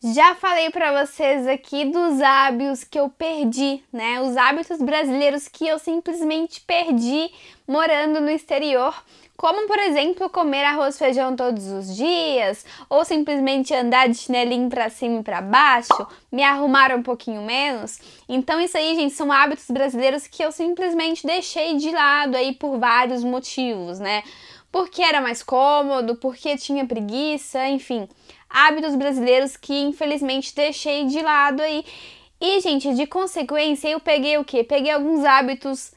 Já falei para vocês aqui dos hábitos que eu perdi, né? Os hábitos brasileiros que eu simplesmente perdi morando no exterior, como por exemplo comer arroz e feijão todos os dias, ou simplesmente andar de chinelinho para cima e para baixo, me arrumar um pouquinho menos. Então isso aí, gente, são hábitos brasileiros que eu simplesmente deixei de lado aí por vários motivos, né? porque era mais cômodo, porque tinha preguiça, enfim, hábitos brasileiros que infelizmente deixei de lado aí. E, gente, de consequência, eu peguei o quê? Peguei alguns hábitos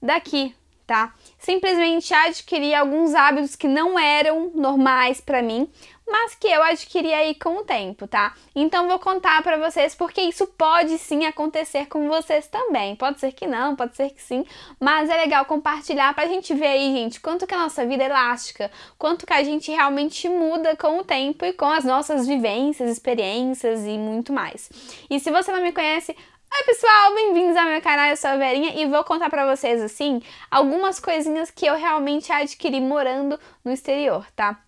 daqui, tá? Simplesmente adquiri alguns hábitos que não eram normais para mim, mas que eu adquiri aí com o tempo, tá? Então vou contar para vocês porque isso pode sim acontecer com vocês também. Pode ser que não, pode ser que sim, mas é legal compartilhar pra gente ver aí, gente, quanto que a nossa vida é elástica, quanto que a gente realmente muda com o tempo e com as nossas vivências, experiências e muito mais. E se você não me conhece, Oi pessoal, bem-vindos ao meu canal, eu sou a Verinha e vou contar pra vocês, assim, algumas coisinhas que eu realmente adquiri morando no exterior, tá?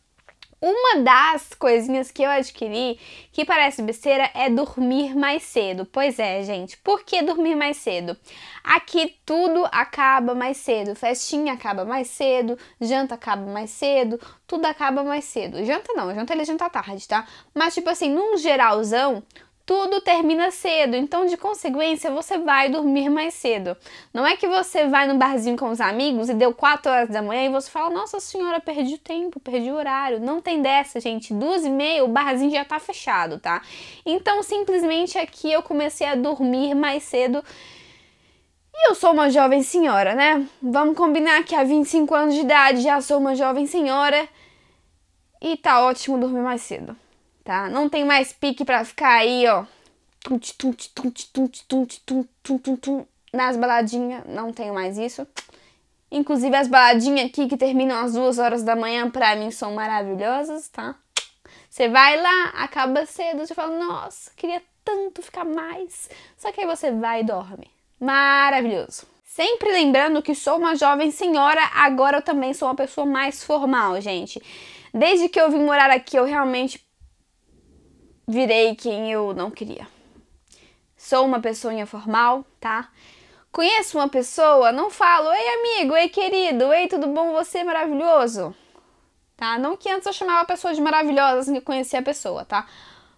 Uma das coisinhas que eu adquiri, que parece besteira, é dormir mais cedo. Pois é, gente, por que dormir mais cedo? Aqui tudo acaba mais cedo, festinha acaba mais cedo, janta acaba mais cedo, tudo acaba mais cedo. Janta não, janta ele janta tarde, tá? Mas tipo assim, num geralzão, tudo termina cedo, então de consequência você vai dormir mais cedo. Não é que você vai no barzinho com os amigos e deu 4 horas da manhã e você fala, nossa senhora, perdi o tempo, perdi o horário. Não tem dessa, gente. Duas e meia, o barzinho já tá fechado, tá? Então simplesmente aqui eu comecei a dormir mais cedo. E eu sou uma jovem senhora, né? Vamos combinar que há 25 anos de idade já sou uma jovem senhora e tá ótimo dormir mais cedo tá? Não tem mais pique para ficar aí, ó, nas baladinhas, não tenho mais isso. Inclusive as baladinhas aqui que terminam às duas horas da manhã pra mim são maravilhosas, tá? Você vai lá, acaba cedo, você fala, nossa, queria tanto ficar mais. Só que aí você vai e dorme. Maravilhoso. Sempre lembrando que sou uma jovem senhora, agora eu também sou uma pessoa mais formal, gente. Desde que eu vim morar aqui, eu realmente virei quem eu não queria. Sou uma pessoa informal, tá? Conheço uma pessoa, não falo, ei amigo, ei querido, ei tudo bom, você é maravilhoso, tá? Não que antes eu chamava a pessoa de maravilhosa assim que conhecia a pessoa, tá?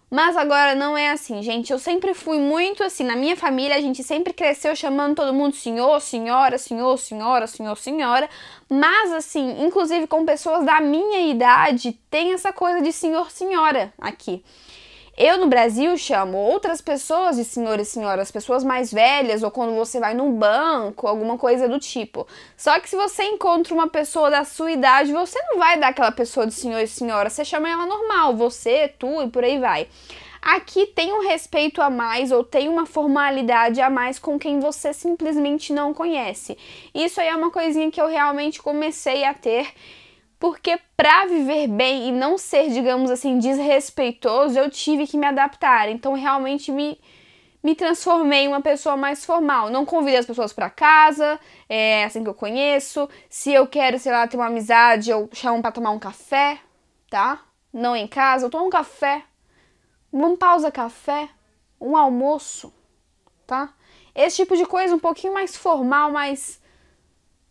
Mas agora não é assim, gente. Eu sempre fui muito assim. Na minha família, a gente sempre cresceu chamando todo mundo senhor, senhora, senhor, senhora, senhor, senhora. Mas assim, inclusive com pessoas da minha idade, tem essa coisa de senhor, senhora aqui. Eu no Brasil chamo outras pessoas de senhor e senhora, as pessoas mais velhas ou quando você vai num banco, alguma coisa do tipo. Só que se você encontra uma pessoa da sua idade, você não vai dar aquela pessoa de senhor e senhora, você chama ela normal, você, tu e por aí vai. Aqui tem um respeito a mais ou tem uma formalidade a mais com quem você simplesmente não conhece. Isso aí é uma coisinha que eu realmente comecei a ter porque para viver bem e não ser, digamos assim, desrespeitoso, eu tive que me adaptar. Então realmente me me transformei em uma pessoa mais formal. Não convido as pessoas para casa, é assim que eu conheço. Se eu quero, sei lá, ter uma amizade, eu chamo para tomar um café, tá? Não em casa, eu tomo um café. uma pausa café, um almoço, tá? Esse tipo de coisa um pouquinho mais formal, mas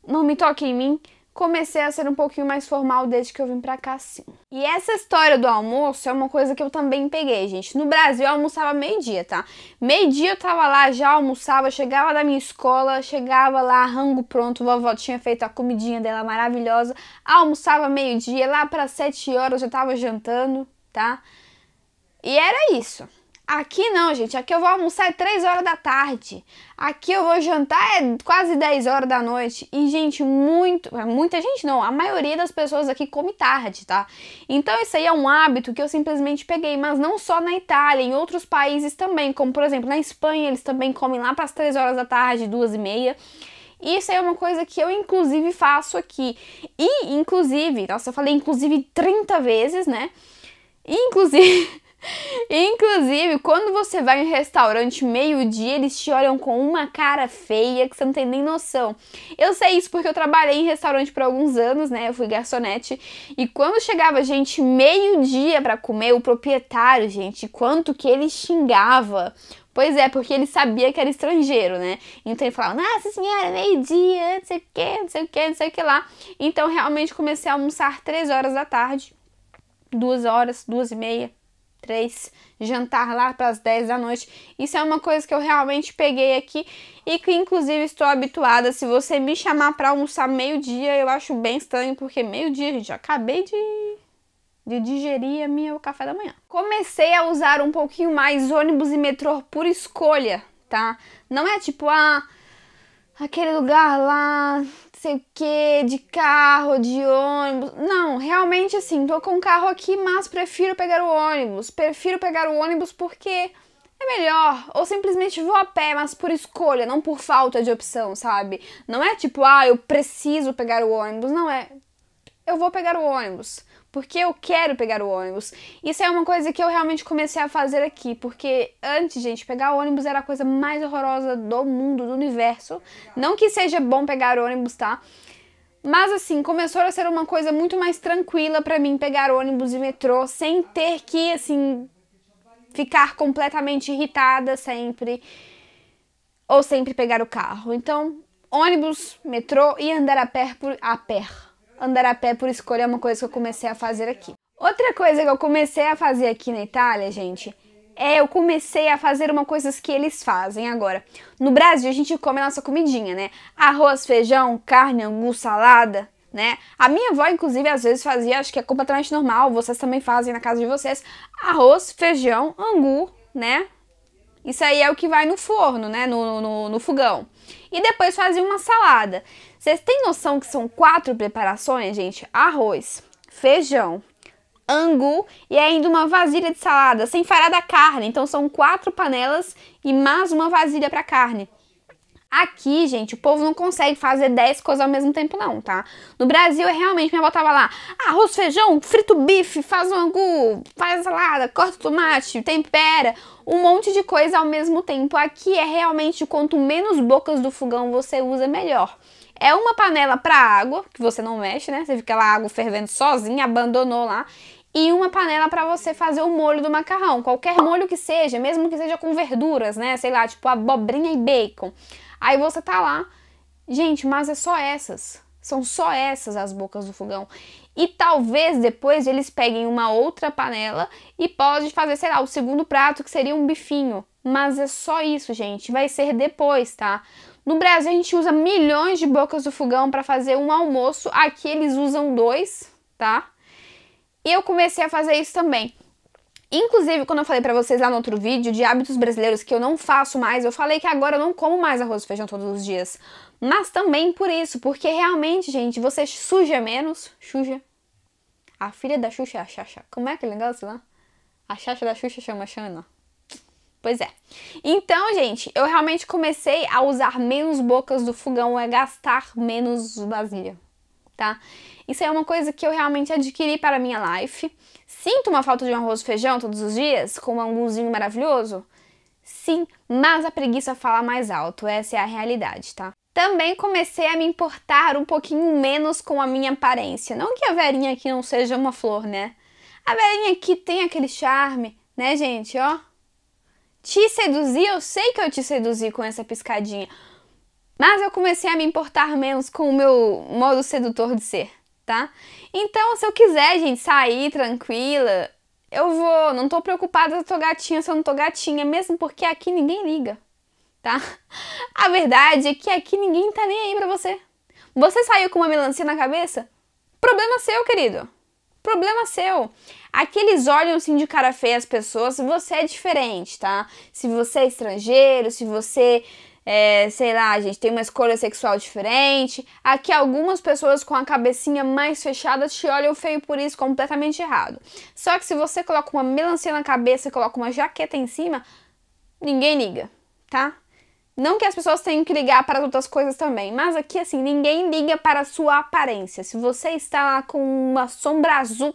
não me toque em mim comecei a ser um pouquinho mais formal desde que eu vim pra cá, sim. E essa história do almoço é uma coisa que eu também peguei, gente. No Brasil eu almoçava meio-dia, tá? Meio-dia eu tava lá, já almoçava, chegava da minha escola, chegava lá, rango pronto, vovó tinha feito a comidinha dela maravilhosa, almoçava meio-dia, lá para sete horas eu tava jantando, tá? E era isso. Aqui não, gente. Aqui eu vou almoçar é 3 horas da tarde. Aqui eu vou jantar é quase 10 horas da noite. E, gente, muito. É muita gente não. A maioria das pessoas aqui come tarde, tá? Então, isso aí é um hábito que eu simplesmente peguei. Mas não só na Itália, em outros países também. Como, por exemplo, na Espanha, eles também comem lá para as 3 horas da tarde, 2 e meia. Isso é uma coisa que eu, inclusive, faço aqui. E, inclusive, nossa, eu falei inclusive 30 vezes, né? E, inclusive. Inclusive, quando você vai em restaurante meio-dia, eles te olham com uma cara feia que você não tem nem noção. Eu sei isso porque eu trabalhei em restaurante por alguns anos, né? Eu fui garçonete. E quando chegava gente meio-dia para comer, o proprietário, gente, quanto que ele xingava. Pois é, porque ele sabia que era estrangeiro, né? Então ele falava, nossa senhora, meio-dia, não sei o que, não sei o que, não sei o que lá. Então realmente comecei a almoçar três horas da tarde, duas horas, duas e meia, três, jantar lá para as 10 da noite. Isso é uma coisa que eu realmente peguei aqui e que inclusive estou habituada. Se você me chamar para almoçar meio-dia, eu acho bem estranho, porque meio-dia, gente, acabei de de digerir a minha o café da manhã. Comecei a usar um pouquinho mais ônibus e metrô por escolha, tá? Não é tipo ah, aquele lugar lá sei o que, de carro, de ônibus. Não, realmente assim, tô com o carro aqui, mas prefiro pegar o ônibus. Prefiro pegar o ônibus porque é melhor. Ou simplesmente vou a pé, mas por escolha, não por falta de opção, sabe? Não é tipo, ah, eu preciso pegar o ônibus. Não é. Eu vou pegar o ônibus porque eu quero pegar o ônibus. Isso é uma coisa que eu realmente comecei a fazer aqui, porque antes, gente, pegar ônibus era a coisa mais horrorosa do mundo, do universo. Não que seja bom pegar ônibus, tá? Mas assim, começou a ser uma coisa muito mais tranquila para mim pegar ônibus e metrô sem ter que, assim, ficar completamente irritada sempre ou sempre pegar o carro. Então, ônibus, metrô e andar a pé por a pé andar a pé por escolha é uma coisa que eu comecei a fazer aqui. Outra coisa que eu comecei a fazer aqui na Itália, gente, é eu comecei a fazer uma coisa que eles fazem agora. No Brasil, a gente come a nossa comidinha, né? Arroz, feijão, carne, angu, salada, né? A minha avó, inclusive, às vezes fazia, acho que é completamente normal, vocês também fazem na casa de vocês, arroz, feijão, angu, né? Isso aí é o que vai no forno, né? No, no, no fogão. E depois fazia uma salada. Vocês têm noção que são quatro preparações, gente? Arroz, feijão, angu e ainda uma vasilha de salada, sem falar da carne. Então são quatro panelas e mais uma vasilha para carne. Aqui, gente, o povo não consegue fazer 10 coisas ao mesmo tempo, não, tá? No Brasil, é realmente, minha avó tava lá, arroz, feijão, frito bife, faz um angu, faz salada, corta tomate, tempera, um monte de coisa ao mesmo tempo. Aqui é realmente, quanto menos bocas do fogão você usa, melhor. É uma panela para água, que você não mexe, né? Você fica lá água fervendo sozinha, abandonou lá e uma panela para você fazer o molho do macarrão, qualquer molho que seja, mesmo que seja com verduras, né? Sei lá, tipo abobrinha e bacon. Aí você tá lá, gente, mas é só essas. São só essas as bocas do fogão. E talvez depois eles peguem uma outra panela e pode fazer, sei lá, o segundo prato, que seria um bifinho. Mas é só isso, gente. Vai ser depois, tá? No Brasil a gente usa milhões de bocas do fogão para fazer um almoço. Aqui eles usam dois, tá? E eu comecei a fazer isso também. Inclusive, quando eu falei para vocês lá no outro vídeo de hábitos brasileiros que eu não faço mais, eu falei que agora eu não como mais arroz e feijão todos os dias. Mas também por isso, porque realmente, gente, você suja menos, suja. A filha da Xuxa é a Xaxa. Como é aquele negócio lá? A Xaxa da Xuxa chama Xana. Pois é. Então, gente, eu realmente comecei a usar menos bocas do fogão, a gastar menos vasilha tá? Isso é uma coisa que eu realmente adquiri para a minha life. Sinto uma falta de um arroz e feijão todos os dias, com um anguzinho maravilhoso? Sim, mas a preguiça fala mais alto, essa é a realidade, tá? Também comecei a me importar um pouquinho menos com a minha aparência. Não que a verinha aqui não seja uma flor, né? A velhinha aqui tem aquele charme, né, gente? Ó. Te seduzi, eu sei que eu te seduzi com essa piscadinha. Mas eu comecei a me importar menos com o meu modo sedutor de ser, tá? Então, se eu quiser, gente, sair tranquila, eu vou. Não tô preocupada se eu tô gatinha, se eu não tô gatinha, mesmo porque aqui ninguém liga, tá? A verdade é que aqui ninguém tá nem aí pra você. Você saiu com uma melancia na cabeça? Problema seu, querido. Problema seu. Aqueles olhos olham assim de cara feia as pessoas se você é diferente, tá? Se você é estrangeiro, se você é, sei lá, a gente tem uma escolha sexual diferente. Aqui algumas pessoas com a cabecinha mais fechada te olham feio por isso, completamente errado. Só que se você coloca uma melancia na cabeça e coloca uma jaqueta em cima, ninguém liga, tá? Não que as pessoas tenham que ligar para outras coisas também, mas aqui assim, ninguém liga para a sua aparência. Se você está lá com uma sombra azul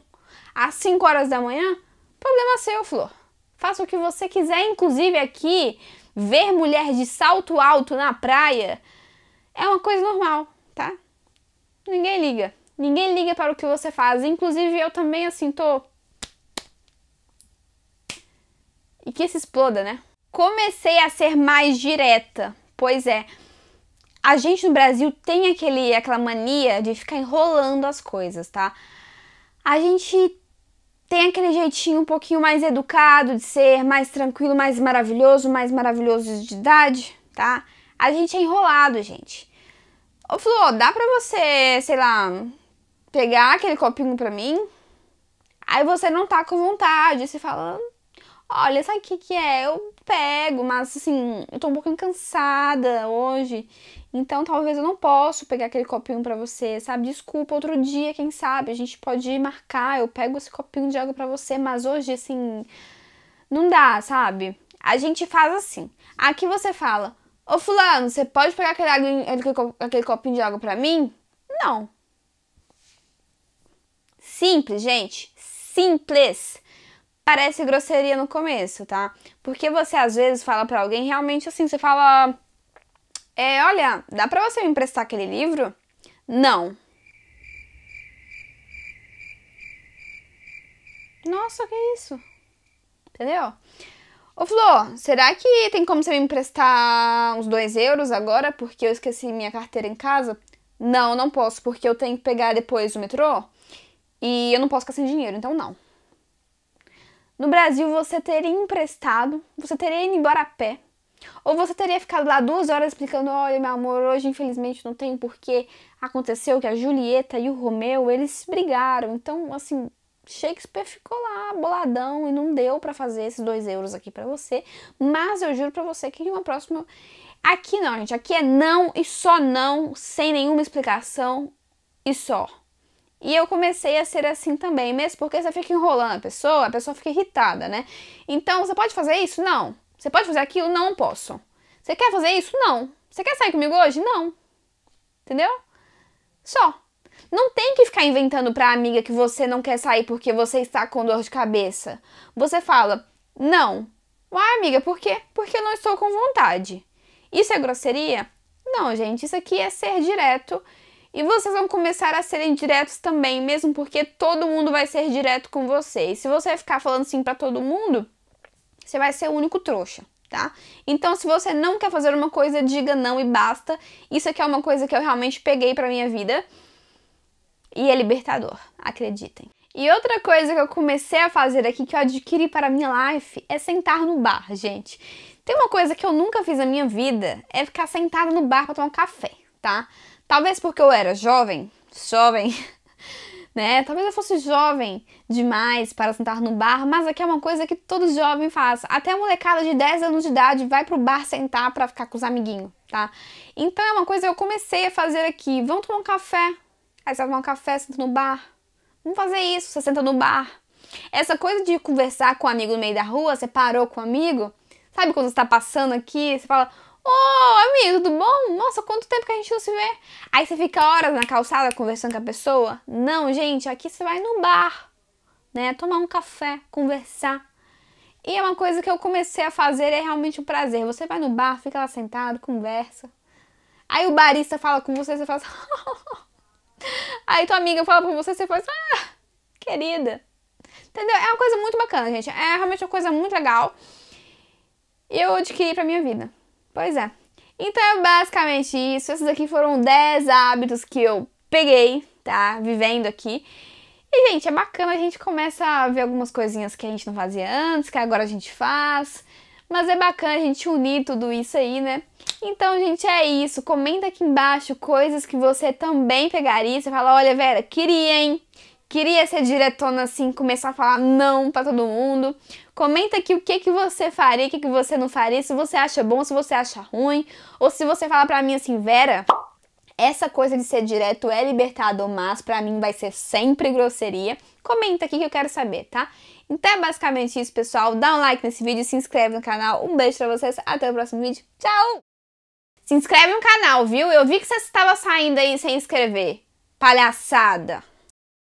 às 5 horas da manhã, problema seu, flor. Faça o que você quiser, inclusive aqui ver mulher de salto alto na praia é uma coisa normal, tá? Ninguém liga. Ninguém liga para o que você faz. Inclusive, eu também, assim, tô. E que se exploda, né? Comecei a ser mais direta. Pois é. A gente no Brasil tem aquele, aquela mania de ficar enrolando as coisas, tá? A gente tem aquele jeitinho um pouquinho mais educado de ser, mais tranquilo, mais maravilhoso, mais maravilhoso de idade, tá? A gente é enrolado, gente. Ô, Flor, dá pra você, sei lá, pegar aquele copinho pra mim? Aí você não tá com vontade, você fala, olha, sabe o que, que é? Eu pego, mas assim, eu tô um pouquinho cansada hoje, então talvez eu não possa pegar aquele copinho para você, sabe? Desculpa, outro dia, quem sabe, a gente pode marcar, eu pego esse copinho de água para você, mas hoje, assim, não dá, sabe? A gente faz assim. Aqui você fala, ô fulano, você pode pegar aquele, aquele, aquele copinho de água para mim? Não. Simples, gente. Simples parece grosseria no começo, tá? Porque você às vezes fala para alguém realmente assim, você fala: é, olha, dá para você me emprestar aquele livro? Não. Nossa, que isso? Entendeu? Ô Flor, será que tem como você me emprestar uns 2 euros agora porque eu esqueci minha carteira em casa? Não, não posso, porque eu tenho que pegar depois o metrô e eu não posso ficar sem dinheiro, então não. No Brasil, você teria emprestado, você teria ido embora a pé, ou você teria ficado lá duas horas explicando: olha, meu amor, hoje infelizmente não tem porque aconteceu que a Julieta e o Romeu eles brigaram. Então, assim, Shakespeare ficou lá boladão e não deu para fazer esses dois euros aqui para você. Mas eu juro para você que em uma próxima. Aqui não, gente. Aqui é não e só não, sem nenhuma explicação e só. E eu comecei a ser assim também, mesmo porque você fica enrolando a pessoa, a pessoa fica irritada, né? Então, você pode fazer isso? Não. Você pode fazer aquilo? Não posso. Você quer fazer isso? Não. Você quer sair comigo hoje? Não. Entendeu? Só. Não tem que ficar inventando pra amiga que você não quer sair porque você está com dor de cabeça. Você fala, não. Uai, amiga, por quê? Porque eu não estou com vontade. Isso é grosseria? Não, gente, isso aqui é ser direto e vocês vão começar a serem diretos também, mesmo porque todo mundo vai ser direto com vocês. Se você ficar falando assim para todo mundo, você vai ser o único trouxa, tá? Então, se você não quer fazer uma coisa, diga não e basta. Isso aqui é uma coisa que eu realmente peguei para minha vida. E é libertador, acreditem. E outra coisa que eu comecei a fazer aqui, que eu adquiri para a minha life, é sentar no bar, gente. Tem uma coisa que eu nunca fiz na minha vida, é ficar sentada no bar pra tomar um café tá? Talvez porque eu era jovem, jovem, né? Talvez eu fosse jovem demais para sentar no bar, mas aqui é uma coisa que todo jovem faz. Até a molecada de 10 anos de idade vai pro bar sentar para ficar com os amiguinhos, tá? Então é uma coisa que eu comecei a fazer aqui. Vamos tomar um café? Aí você vai tomar um café, senta no bar. Vamos fazer isso, você senta no bar. Essa coisa de conversar com um amigo no meio da rua, você parou com um amigo, sabe quando você tá passando aqui, você fala, Ô, oh, amigo, tudo bom? Nossa, quanto tempo que a gente não se vê. Aí você fica horas na calçada conversando com a pessoa. Não, gente, aqui você vai no bar, né? Tomar um café, conversar. E é uma coisa que eu comecei a fazer é realmente um prazer. Você vai no bar, fica lá sentado, conversa. Aí o barista fala com você, você faz. Assim, Aí tua amiga fala com você, você faz. Assim, ah, querida. Entendeu? É uma coisa muito bacana, gente. É realmente uma coisa muito legal. E eu adquiri pra minha vida. Pois é. Então é basicamente isso. Esses aqui foram 10 hábitos que eu peguei, tá? Vivendo aqui. E, gente, é bacana, a gente começa a ver algumas coisinhas que a gente não fazia antes, que agora a gente faz. Mas é bacana a gente unir tudo isso aí, né? Então, gente, é isso. Comenta aqui embaixo coisas que você também pegaria. Você fala, olha, Vera, queria, hein? queria ser diretona assim, começar a falar não para todo mundo. Comenta aqui o que que você faria, o que que você não faria, se você acha bom, se você acha ruim, ou se você fala para mim assim, Vera, essa coisa de ser direto é libertador, mas para mim vai ser sempre grosseria. Comenta aqui que eu quero saber, tá? Então é basicamente isso, pessoal. Dá um like nesse vídeo, se inscreve no canal. Um beijo pra vocês, até o próximo vídeo. Tchau! Se inscreve no canal, viu? Eu vi que você estava saindo aí sem inscrever. Palhaçada!